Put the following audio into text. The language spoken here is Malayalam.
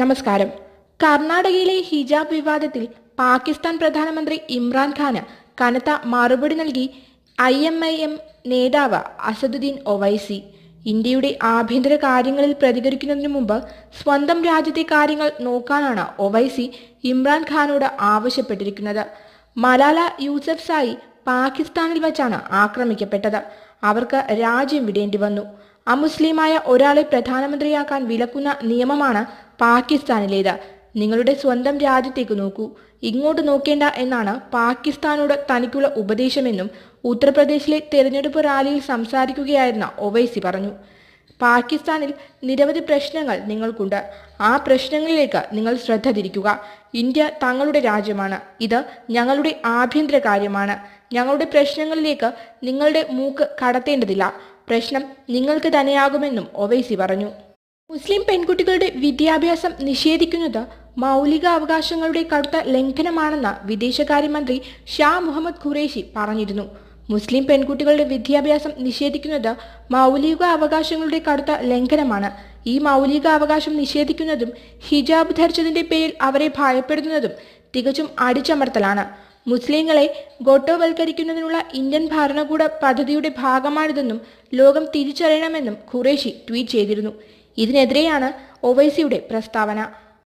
നമസ്കാരം കർണാടകയിലെ ഹിജാബ് വിവാദത്തിൽ പാകിസ്ഥാൻ പ്രധാനമന്ത്രി ഇമ്രാൻഖാന് കനത്ത മറുപടി നൽകി ഐ എം ഐ എം നേതാവ് അസദുദ്ദീൻ ഒവൈസി ഇന്ത്യയുടെ ആഭ്യന്തര കാര്യങ്ങളിൽ പ്രതികരിക്കുന്നതിന് മുമ്പ് സ്വന്തം രാജ്യത്തെ കാര്യങ്ങൾ നോക്കാനാണ് ഒവൈസി ഇമ്രാൻഖാനോട് ആവശ്യപ്പെട്ടിരിക്കുന്നത് മലാല യൂസഫ് സായി പാകിസ്ഥാനിൽ വച്ചാണ് ആക്രമിക്കപ്പെട്ടത് അവർക്ക് രാജ്യം വിടേണ്ടി വന്നു അമുസ്ലിമായ ഒരാളെ പ്രധാനമന്ത്രിയാക്കാൻ വിലക്കുന്ന നിയമമാണ് പാകിസ്ഥാനിലേത് നിങ്ങളുടെ സ്വന്തം രാജ്യത്തേക്ക് നോക്കൂ ഇങ്ങോട്ട് നോക്കേണ്ട എന്നാണ് പാകിസ്ഥാനോട് തനിക്കുള്ള ഉപദേശമെന്നും ഉത്തർപ്രദേശിലെ തെരഞ്ഞെടുപ്പ് റാലിയിൽ സംസാരിക്കുകയായിരുന്ന ഒവൈസി പറഞ്ഞു പാകിസ്ഥാനിൽ നിരവധി പ്രശ്നങ്ങൾ നിങ്ങൾക്കുണ്ട് ആ പ്രശ്നങ്ങളിലേക്ക് നിങ്ങൾ ശ്രദ്ധ തിരിക്കുക ഇന്ത്യ തങ്ങളുടെ രാജ്യമാണ് ഇത് ഞങ്ങളുടെ ആഭ്യന്തര കാര്യമാണ് ഞങ്ങളുടെ പ്രശ്നങ്ങളിലേക്ക് നിങ്ങളുടെ മൂക്ക് കടത്തേണ്ടതില്ല പ്രശ്നം നിങ്ങൾക്ക് തന്നെയാകുമെന്നും ഒവൈസി പറഞ്ഞു മുസ്ലിം പെൺകുട്ടികളുടെ വിദ്യാഭ്യാസം നിഷേധിക്കുന്നത് മൗലിക അവകാശങ്ങളുടെ കടുത്ത ലംഘനമാണെന്ന് വിദേശകാര്യമന്ത്രി ഷാ മുഹമ്മദ് ഖുറേഷി പറഞ്ഞിരുന്നു മുസ്ലിം പെൺകുട്ടികളുടെ വിദ്യാഭ്യാസം നിഷേധിക്കുന്നത് മൗലിക അവകാശങ്ങളുടെ കടുത്ത ലംഘനമാണ് ഈ മൗലിക അവകാശം നിഷേധിക്കുന്നതും ഹിജാബ് ധരിച്ചതിന്റെ പേരിൽ അവരെ ഭയപ്പെടുത്തുന്നതും തികച്ചും അടിച്ചമർത്തലാണ് മുസ്ലിങ്ങളെ ഗോട്ടോവൽക്കരിക്കുന്നതിനുള്ള ഇന്ത്യൻ ഭരണകൂട പദ്ധതിയുടെ ഭാഗമാണിതെന്നും ലോകം തിരിച്ചറിയണമെന്നും ഖുറേഷി ട്വീറ്റ് ചെയ്തിരുന്നു ഇതിനെതിരെയാണ് ഒവൈസിയുടെ പ്രസ്താവന